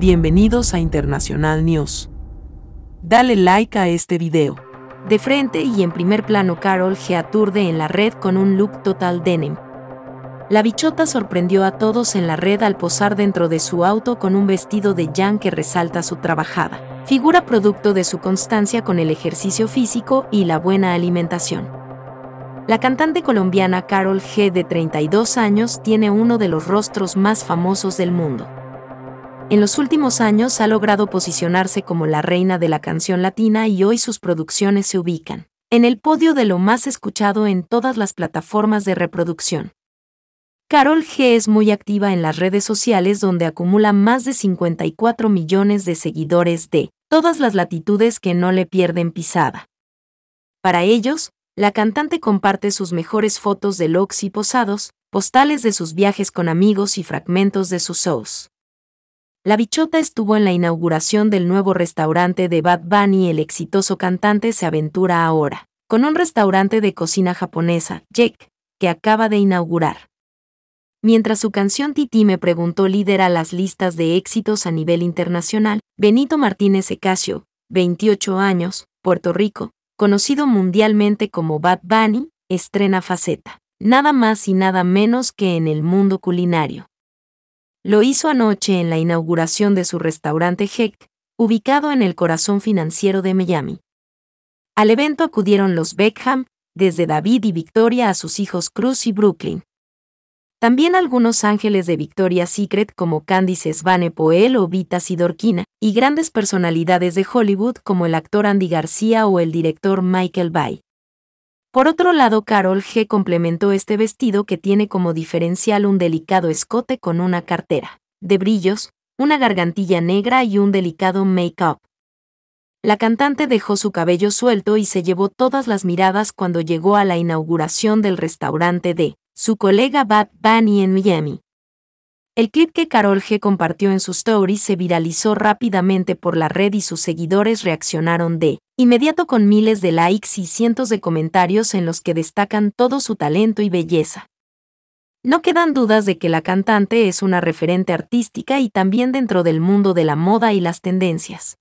Bienvenidos a Internacional News. Dale like a este video. De frente y en primer plano Carol G aturde en la red con un look total denim. La bichota sorprendió a todos en la red al posar dentro de su auto con un vestido de yang que resalta su trabajada. Figura producto de su constancia con el ejercicio físico y la buena alimentación. La cantante colombiana Carol G, de 32 años, tiene uno de los rostros más famosos del mundo. En los últimos años ha logrado posicionarse como la reina de la canción latina y hoy sus producciones se ubican en el podio de lo más escuchado en todas las plataformas de reproducción. Carol G es muy activa en las redes sociales donde acumula más de 54 millones de seguidores de todas las latitudes que no le pierden pisada. Para ellos, la cantante comparte sus mejores fotos de looks y posados, postales de sus viajes con amigos y fragmentos de sus shows. La bichota estuvo en la inauguración del nuevo restaurante de Bad Bunny. El exitoso cantante se aventura ahora con un restaurante de cocina japonesa, Jake, que acaba de inaugurar. Mientras su canción Titi me preguntó líder a las listas de éxitos a nivel internacional, Benito Martínez Ecasio, 28 años, Puerto Rico, conocido mundialmente como Bad Bunny, estrena faceta, nada más y nada menos que en el mundo culinario. Lo hizo anoche en la inauguración de su restaurante Heck, ubicado en el corazón financiero de Miami. Al evento acudieron los Beckham, desde David y Victoria a sus hijos Cruz y Brooklyn. También algunos ángeles de Victoria Secret como Candice Svane Poel o Vita Sidorkina, y grandes personalidades de Hollywood como el actor Andy García o el director Michael Bay. Por otro lado, Carol G complementó este vestido que tiene como diferencial un delicado escote con una cartera, de brillos, una gargantilla negra y un delicado make-up. La cantante dejó su cabello suelto y se llevó todas las miradas cuando llegó a la inauguración del restaurante de su colega Bad Bunny en Miami. El clip que Carol G compartió en su story se viralizó rápidamente por la red y sus seguidores reaccionaron de inmediato con miles de likes y cientos de comentarios en los que destacan todo su talento y belleza. No quedan dudas de que la cantante es una referente artística y también dentro del mundo de la moda y las tendencias.